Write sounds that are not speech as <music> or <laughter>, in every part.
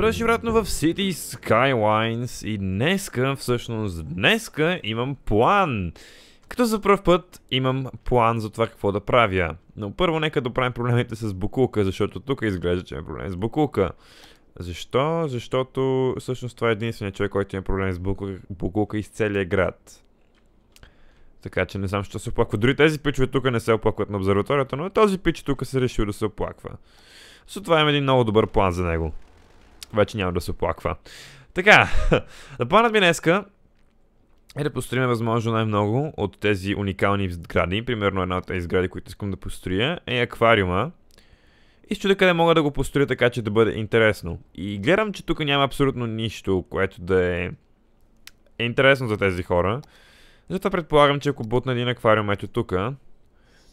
Добре дошли обратно в City Skylines и днеска, всъщност днеска имам план. Като за първ път имам план за това какво да правя. Но първо нека да правим проблемите с Букулка, защото тук изглежда, че има проблем с Букулка. Защо? Защото всъщност това е единственият човек, който има проблем с Букулка, букулка из целия град. Така че не знам, що се оплаква. Дори тези пичове тук не се оплакват на обсерваторията, но този пич тук се решил да се оплаква. Затова имам един много добър план за него. Вече няма да се оплаква. Така, да <laughs> планът ми днеска е да построим възможно най-много от тези уникални сгради. Примерно една от тези сгради, които искам да построя е аквариума. И ще къде мога да го построя така, че да бъде интересно. И гледам, че тук няма абсолютно нищо, което да е, е интересно за тези хора. Затова предполагам, че ако бутна един аквариум ето тука,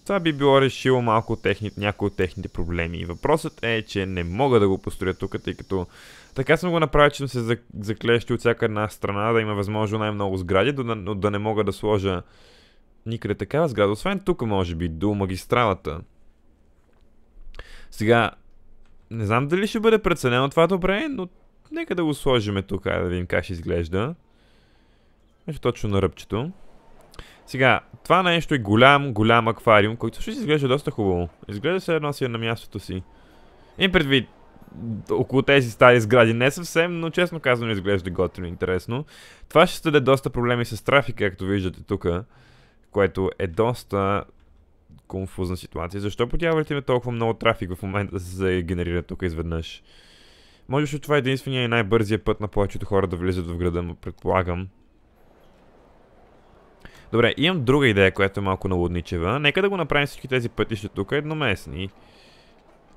това би било решило малко техни, някои от техните проблеми. въпросът е, че не мога да го построя тук, тъй като така съм го направил, че съм се заклещи от всяка една страна да има възможно най-много сгради, но да не мога да сложа никъде такава сграда. Освен тук, може би, до магистралата. Сега, не знам дали ще бъде преценено това добре, но нека да го сложиме тук, да видим как ще изглежда. Ето значи точно на ръбчето. Сега, това нещо е голям, голям аквариум, който също изглежда доста хубаво. Изглежда се едно си е на мястото си. И предвид, около тези стари сгради не съвсем, но честно казано изглежда готино интересно. Това ще даде доста проблеми с трафика, както виждате тук, което е доста конфузна ситуация. Защо подявалите има толкова много трафик в момента да се генерира тук изведнъж? Може би това е единствения и най-бързия път на повечето хора да влизат в града, предполагам. Добре, имам друга идея, която е малко налудничева. Нека да го направим всички тези пътища тук едноместни.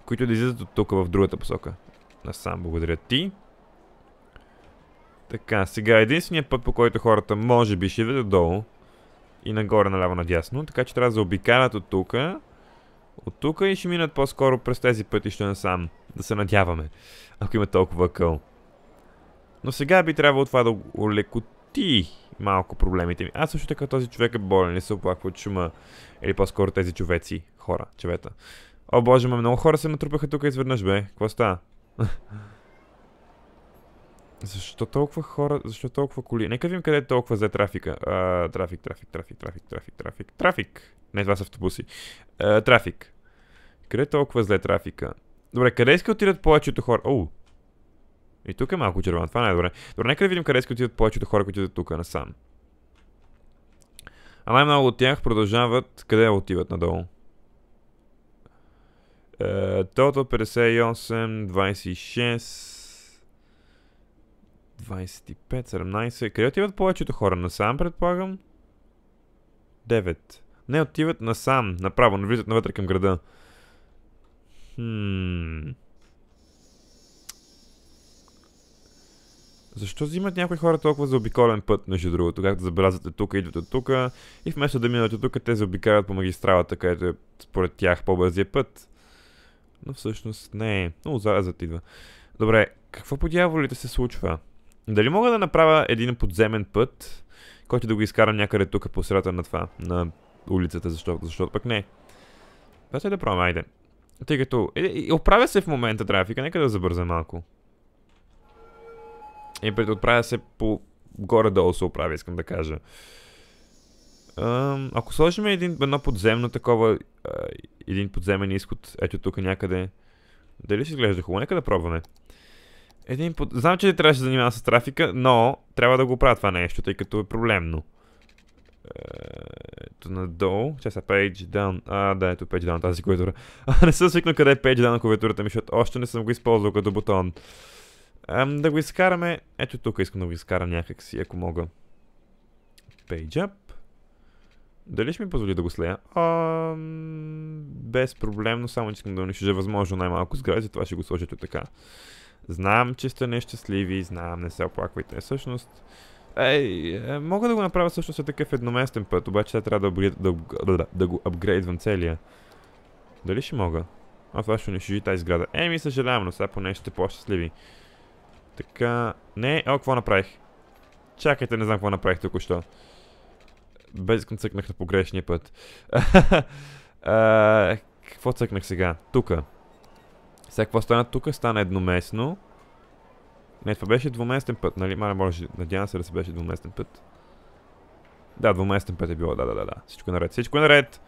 Които да излизат от тук в другата посока. Насам, благодаря ти. Така, сега единственият път, по който хората може би ще видят долу и нагоре, наляво, надясно. Така че трябва да заобикалят от тук. От тук и ще минат по-скоро през тези пътища насам. Да се надяваме. Ако има толкова къл. Но сега би трябвало това да улекоти ти малко проблемите ми. Аз също така този човек е болен и се оплаква от шума. Или по-скоро тези човеци, хора, човета. О боже, ме много хора се натрупаха тук изведнъж, бе. Какво става? <laughs> Защо толкова хора, защо толкова коли? Нека видим къде е толкова за трафика. А, трафик, трафик, трафик, трафик, трафик, трафик, трафик. Не, това са автобуси. А, трафик. Къде е толкова зле трафика? Добре, къде иска отидат повечето хора? Оу, и тук е малко червено, Това не е добре. Добре, нека да видим къде ще отидат повечето хора, които отидат тук насам. А най-много от тях продължават... Къде отиват надолу? Тото 58, 26, 25, 17. Къде отиват повечето хора? Насам, предполагам? 9. Не, отиват насам, направо, навлизат навътре към града. Хм... Защо взимат някои хора толкова заобиколен път, между другото, както забелязвате тук, идват от тук и вместо да минат от тук, те заобикалят по магистралата, където е според тях по-бързия път. Но всъщност не е. Много заразът идва. Добре, какво по дяволите се случва? Дали мога да направя един подземен път, който да го изкарам някъде тук по средата на това, на улицата, защото, защото пък не. се да пробваме, айде. Тъй като... Е, е, оправя се в момента трафика, нека да забърза малко. И отправя се по горе-долу се оправя, искам да кажа. Ако сложим един, едно подземно такова, един подземен изход, ето тук някъде, дали ще изглежда хубаво? Нека да пробваме. Един под... Знам, че не трябва да се занимава с трафика, но трябва да го правя това нещо, тъй като е проблемно. Е, ето надолу. Ча са page down. А, да, ето page down тази клавиатура. <laughs> А, не съм свикнал къде е page down клавиатурата ми, защото още не съм го използвал като бутон. Ам, да го изкараме. Ето тук искам да го изкарам някакси, ако мога. Page up. Дали ще ми позволи да го слея? Ам, без проблем, но само искам да унищожа е възможно най-малко сгради, затова ще го сложа така. Знам, че сте нещастливи, знам, не се оплаквайте. Всъщност, Ей, е, мога да го направя всъщност е такъв едноместен път, обаче сега трябва да, да, да, да, да го апгрейдвам целия. Дали ще мога? А това ще унищожи тази сграда. Еми, съжалявам, но сега поне ще сте по-щастливи. Така... Не, о, какво направих? Чакайте, не знам какво направих току-що. Без цъкнах на погрешния път. <laughs> а, какво цъкнах сега? Тука. Сега какво стана тука? Стана едноместно. Не, това беше двуместен път, нали? Мале, може, надявам се да се беше двуместен път. Да, двуместен път е било, да, да, да, да. Всичко е наред, всичко е наред!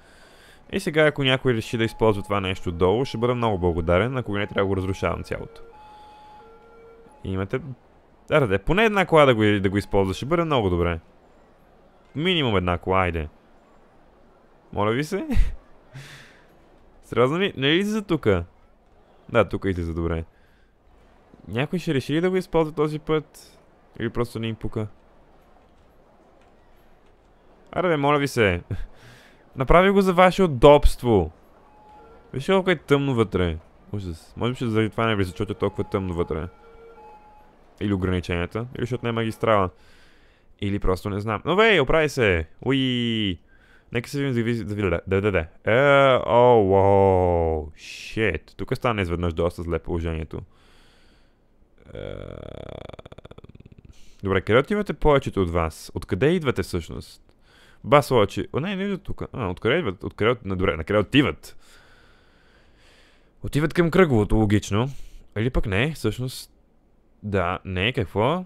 И сега, ако някой реши да използва това нещо долу, ще бъда много благодарен, ако не трябва да го разрушавам цялото. И имате... Арде, поне една кола да го, да го използваш. Ще бъде много добре. Минимум една кола, айде. Моля ви се. <laughs> Сразно ли? Не ли за тука? Да, тук и за добре. Някой ще реши ли да го използва този път? Или просто не им пука? Аре, моля ви се. <laughs> Направи го за ваше удобство. Виж колко е тъмно вътре. Ужас. Може би ще заради това не ви, е защото е толкова тъмно вътре. Или ограниченията. Или защото не е магистрала. Или просто не знам. Но вей, оправи се! Уи! Нека се видим да видим да Да, да, да. Е, о, уоу, шит. Тук стана изведнъж доста зле положението. Е... Добре, къде отивате повечето от вас? Откъде идвате всъщност? Бас лочи. О, не, не идват тук. А, откъде идват? Откъде от... На, добре, накъде отиват? Отиват към кръговото, логично. Или пък не, всъщност да, не, какво?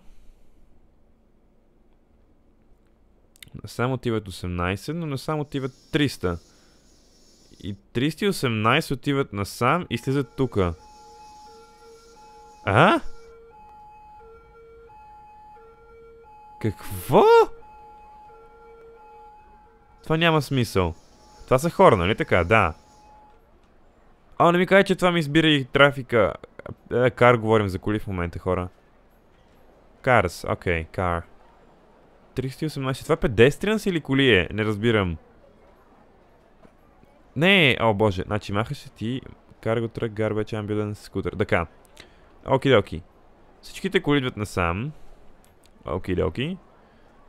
Насам отиват 18, но не само отиват 300. И 318 отиват насам и слизат тука. А? Какво? Това няма смисъл. Това са хора, нали така? Да. А, не ми кажа, че това ми избира и трафика. Е, е, Кар говорим за коли в момента, хора. Карс, окей, кар. 318. Това е педестрианс или коли е? Не разбирам. Не, о боже. Значи махаше ти Cargo Truck, Garbage Ambulance, Scooter. Така. Оки, доки. Всичките коли идват насам. Оки, доки.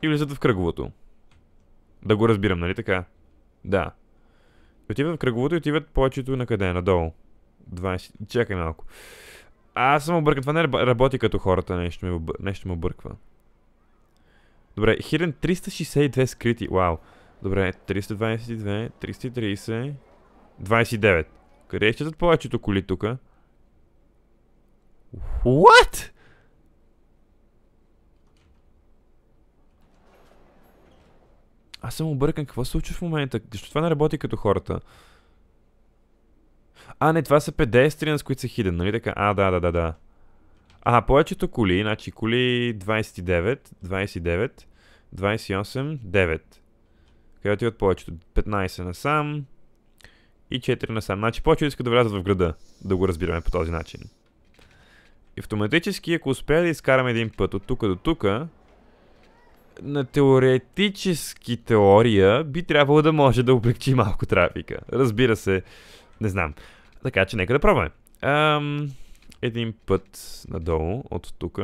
И влизат в кръговото. Да го разбирам, нали така? Да. отиват в кръговото и отиват повечето на къде? Надолу. 20... Чакай малко. Аз съм объркан. Това не работи като хората. Нещо ме, нещо ме обърква. Добре, хирен 362 скрити. Вау. Добре, 322, 330, 29. Къде ще повечето коли тук? What? Аз съм объркан. Какво се случва в момента? Защо това не работи като хората? А, не, това са педестриан, с които са хиден, нали така? А, да, да, да, да. А, повечето коли, значи коли 29, 29, 28, 9. Къде от повечето? 15 насам и 4 насам. Значи повечето искат да влязат в града, да го разбираме по този начин. И автоматически, ако успея да изкарам един път от тук до тук, на теоретически теория би трябвало да може да облегчи малко трафика. Разбира се, не знам. Така че нека да пробваме. Ам, един път надолу от тук.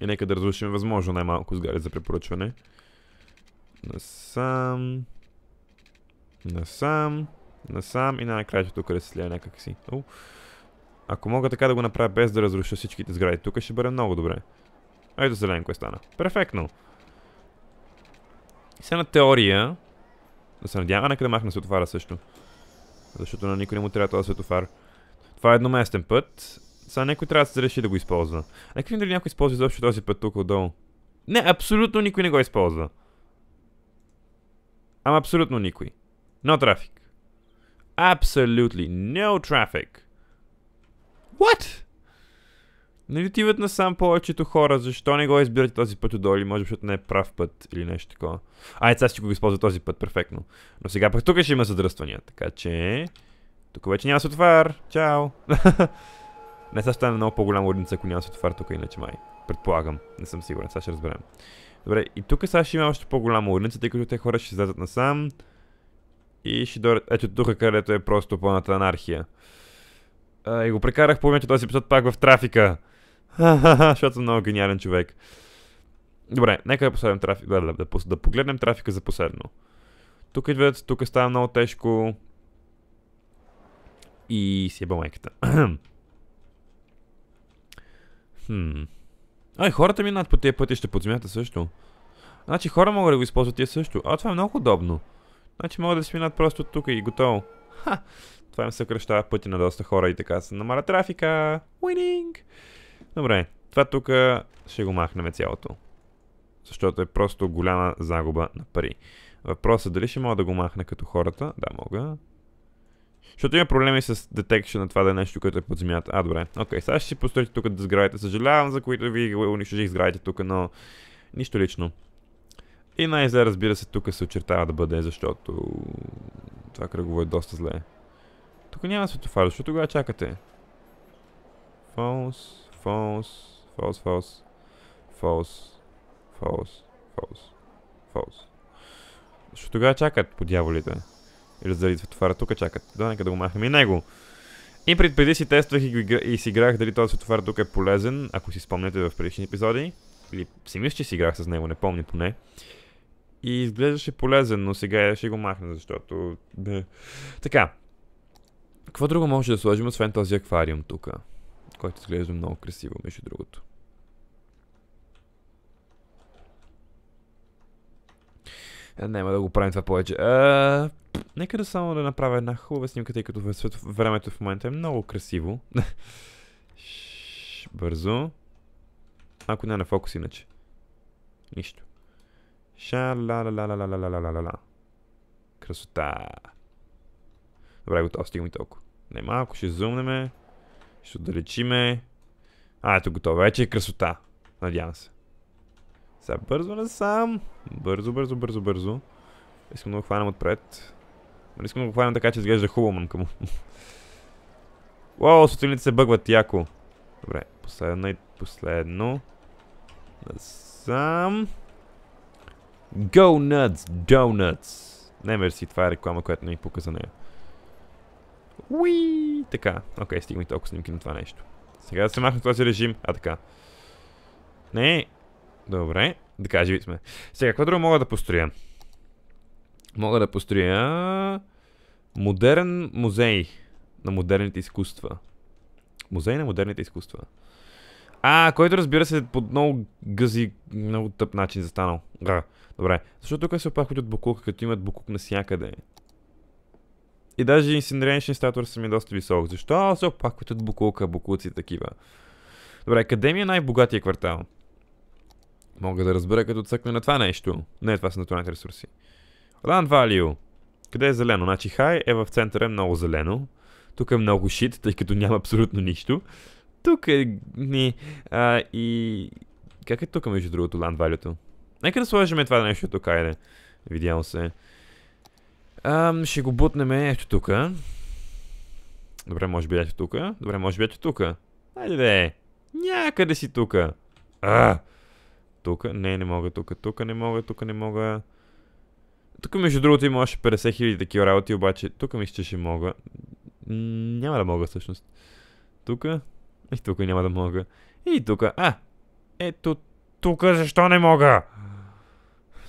И нека да разрушим възможно най-малко сгали за препоръчване. Насам. Насам. Насам и най-накрая тук да се слия някакси. О. Ако мога така да го направя без да разруша всичките сгради, тук ще бъде много добре. Ето зеленко е стана. Перфектно. Сега на теория да се надяваме нека да махна светофара също. Защото на никой не му трябва този светофар. Това е едноместен път. Сега някой трябва да се реши да го използва. Нека видим дали някой използва изобщо този път тук отдолу. Не, абсолютно никой не го използва. Ама абсолютно никой. No traffic. Absolutely no traffic. What? Нали отиват насам повечето хора, защо не го избирате този път отдолу или може би защото не е прав път или нещо такова. А, сега ще го използва този път, перфектно. Но сега пък тук ще има задръствания, така че... Тук вече няма сотвар, чао! <laughs> не, сега стане много по-голяма урница, ако няма сотвар тук, иначе май. Предполагам, не съм сигурен, сега ще разберем. Добре, и тук сега ще има още по-голяма урница, тъй като те хора ще излязат насам. И ще дойдат... Ето тук, където е просто пълната анархия. и го прекарах половината този епизод пак в трафика защото много гениален човек. Добре, нека да, последим трафик, да, да, да, да погледнем трафика за последно. Тук идват, тук е става много тежко. И си е майката. <clears throat> хм. Ай, хората минат по тези пътища под земята също. Значи хора могат да го използват тия също. А, това е много удобно. Значи могат да си минат просто от тук и готово. Ха! Това им съкръщава пъти на доста хора и така се намаля трафика. Уининг! Добре, това тук ще го махнем цялото. Защото е просто голяма загуба на пари. Въпросът е дали ще мога да го махна като хората. Да, мога. Защото има проблеми с detection на това да е нещо, което е под земята. А, добре. Окей, сега ще си построите тук да сградите. Съжалявам, за които ви унищожих сградите тук, но... Нищо лично. И най-зле, разбира се, тук се очертава да бъде, защото... Това кръгово е доста зле. Тук няма светофар, защото тогава чакате. False false, false, false, false, false, false, false. Защото тогава чакат по дяволите. Или заради светофара тук чакат. Да, нека да го махнем и него. И предпреди си тествах и, и си играх дали този светофар тук е полезен, ако си спомняте в предишни епизоди. Или си мисля, че си играх с него, не помня поне. И изглеждаше полезен, но сега ще го махна, защото... Така. Какво друго може да сложим, освен този аквариум тук? който изглежда много красиво, между другото. Е, няма да го правим това повече. А, нека да само да направя една хубава снимка, тъй като времето в момента е много красиво. бързо. Ако не е на фокус иначе. Нищо. Ша ла ла ла ла ла ла ла ла ла ла Красота. Добре, готово, стигаме толкова. Не малко, ще зумнеме. Ще отдалечиме. А, ето готова. Вече е красота. Надявам се. Сега бързо насам. Бързо, бързо, бързо, бързо. Искам да го хванем отпред. Но нали искам да го хванем така, че изглежда хубаво мънка му. <laughs> Уау, светлините се бъгват яко. Добре, последно и последно. Насам. Go nuts, donuts. Не, мерси, това е реклама, която не ми показа нея. Уи! Така. Окей, okay, толкова снимки на това нещо. Сега да се махна този режим. А така. Не. Добре. Така, живи сме. Сега, какво друго мога да построя? Мога да построя... Модерен музей на модерните изкуства. Музей на модерните изкуства. А, който разбира се под много гъзи, много тъп начин застанал. Да. Добре. Защото тук се опахват от буклука, като имат буклук насякъде. И даже Incineration Stator са ми доста висок. Защо а, се опакват от Букулка, Букулци и такива? Добре, къде ми е най-богатия квартал? Мога да разбера като цъкне на това нещо. Не, това са натуралните ресурси. Land Value. Къде е зелено? Значи хай е в центъра, е много зелено. Тук е много шит, тъй като няма абсолютно нищо. Тук е... Ни, а, и... Как е тук, между другото, Land Value? -то? Нека да сложим това нещо тук, айде. Видял се. Ам, ще го бутнем ето тук. Добре, може би ето тук. Добре, може би ето тук. Хайде бе. Някъде си тук. Тук. Не, не мога тук. Тук не мога, тук не мога. Тук между другото има още 50 000 такива работи, обаче тук мисля, че ще мога. Няма да мога всъщност. Тук. И тук няма да мога. И тук. А! Ето тук защо не мога?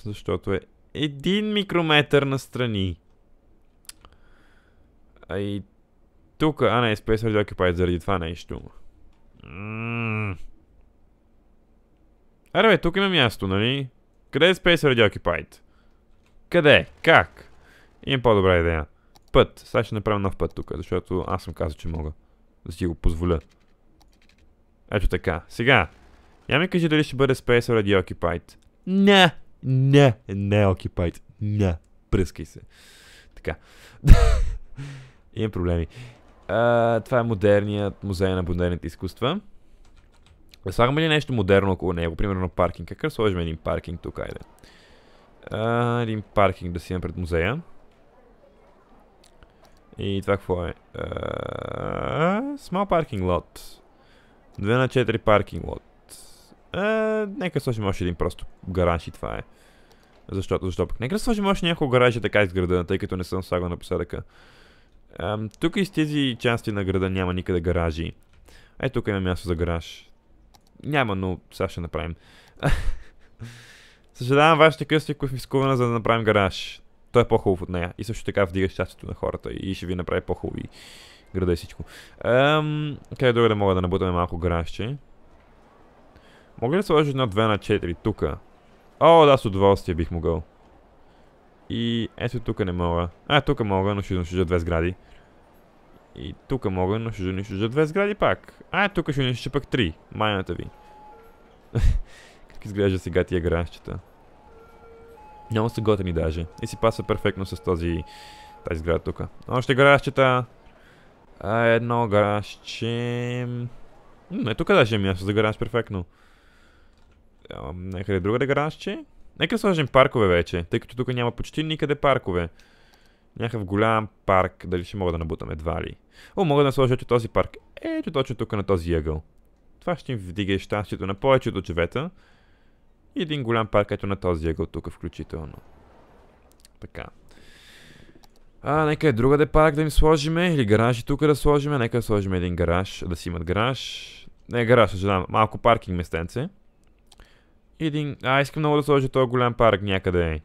Защото е един микрометър настрани. А и тук а е Space Radio Occupied заради това нещо. Аре бе, тук има място, нали? Къде е Space Radio Occupied? Къде? Как? Имам по-добра идея. Път. Сега ще направим нов път тук, защото аз съм казал, че мога. Да си го позволя. Ето така. Сега. Я ми кажи дали ще бъде Space Radio Occupied. Не! Не! Не Occupied. Не. Пръскай се. Така. <laughs> Има проблеми. А, това е модерният музей на модерните изкуства. Да слагаме ли нещо модерно около него? Примерно паркинг. Какъв сложим един паркинг тук? Айде. А, един паркинг да си имам пред музея. И това какво е? Смал паркинг лот. 2 на 4 паркинг лот. А, нека сложим още един просто гараж и това е. Защото, защо пък? Нека сложим още няколко гаража така изградена, тъй като не съм слагал напоследъка. Тук и с тези части на града няма никъде гаражи. Е, тук има място за гараж. Няма, но сега ще направим. <laughs> Съжалявам, вашите къща е конфискувана, за да направим гараж. Той е по-хубав от нея. И също така вдига щастието на хората и ще ви направи по-хубави града и всичко. къде друга да мога да набутаме малко гаражче? Мога ли да сложа едно 2 на 4 тука? О, да, с удоволствие бих могъл. И ето тук не мога. А, тук мога, но ще унищожа две сгради. И тук мога, но ще унищожа две сгради пак. А, тук ще унищожа пак три. Майната ви. <laughs> как изглежда сега тия гранщата? Много са готени даже. И си пасва перфектно с този... тази сграда тук. Още гаражчета! А, едно гаражче... Не, тук даже е място за гараж перфектно. Някъде да гаражче? Нека сложим паркове вече, тъй като тук няма почти никъде паркове. Някакъв голям парк, дали ще мога да набутам едва ли. О, мога да сложа ето този парк. Ето точно тук на този ъгъл. Това ще им вдига и щастието на повечето човета. И един голям парк ето на този ъгъл тук включително. Така. А, нека е де парк да им сложиме, или гаражи тук да сложиме, нека да сложим един гараж, да си имат гараж. Не, гараж, съжалявам, малко паркинг местенце. Един... А, искам много да сложа този е голям парк някъде.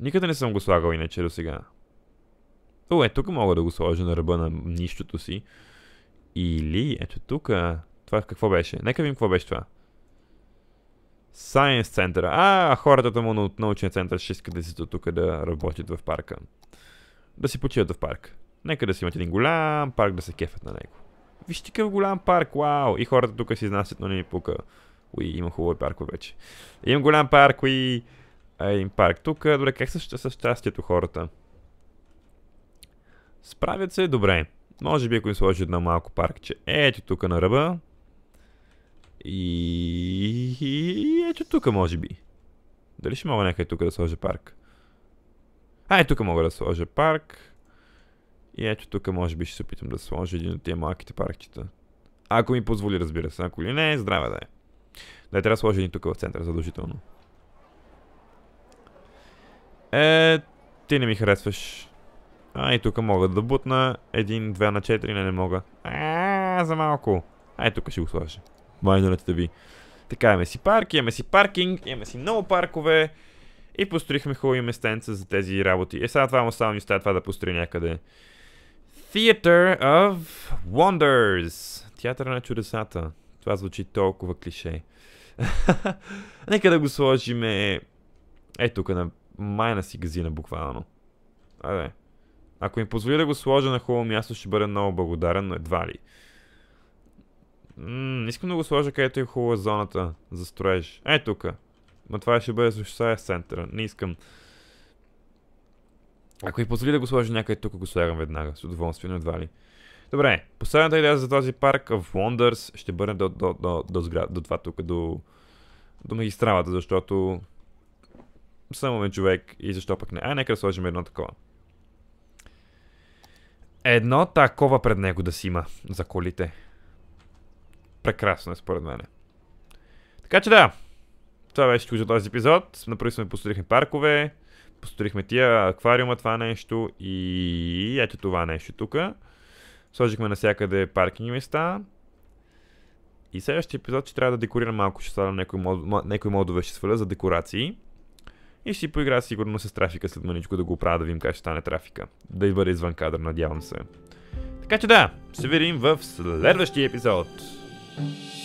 Никъде не съм го слагал иначе до сега. О, е, тук мога да го сложа на ръба на нищото си. Или, ето тук. Това какво беше? Нека видим какво беше това. Science Center. А, хората му от научния център ще искат да си до тук да работят в парка. Да си почиват в парк. Нека да си имат един голям парк да се кефят на него. Вижте какъв голям парк, вау! И хората тук си изнасят, но не ми пука. Уи, има хубави паркове вече. Имам голям парк, уи. Един парк тук. Добре, как са, с щастието хората? Справят се добре. Може би ако им сложи едно малко паркче. Ето тук на ръба. И... и ето тук може би. Дали ще мога някъде тук да сложа парк? А, е тук мога да сложа парк. И ето тук може би ще се опитам да сложа един от тия малките паркчета. Ако ми позволи, разбира се. Ако ли не, здраве да е. Не, трябва да сложи един тук в центъра, задължително. Е, ти не ми харесваш. А, и тук мога да бутна. Един, две на четири, не, не мога. А, за малко. Ай, тук ще го сложа. Майнерът ви. Така, имаме си парки, имаме си паркинг, имаме си много паркове. И построихме хубави местенца за тези работи. Е, сега това му става ми става това да построи някъде. Theater of Wonders. Театър на чудесата. Това звучи толкова клише. <laughs> Нека да го сложиме... Е, е, тук на майна си газина буквално. Абе. Ако ми позволи да го сложа на хубаво място, ще бъда много благодарен, но едва ли. М искам да го сложа където е хубава зоната за строеж. Е, тук. Ма това ще бъде Сушсая центъра. Не искам... Ако ми позволи да го сложа някъде тук, го слагам веднага. С удоволствие, но едва ли. Добре, последната идея за този парк в Wonders ще бъде до, до, до, до, сград, до това тук, до, до магистралата, защото съм умен човек и защо пък не. Ай нека да сложим едно такова. Едно такова пред него да си има за колите. Прекрасно е според мене. Така че да, това беше всичко за този епизод. Направи сме, построихме паркове, построихме тия аквариума, това нещо и ето това нещо тук. Сложихме навсякъде паркинг места. И следващия епизод ще трябва да декорирам малко, ще сваля някои, мод, някои модове, ще сваля за декорации. И ще поигра сигурно с трафика след маничко да го оправя, да видим как ще стане трафика. Да и бъде извън кадър, надявам се. Така че да, се видим в следващия епизод. Thank you.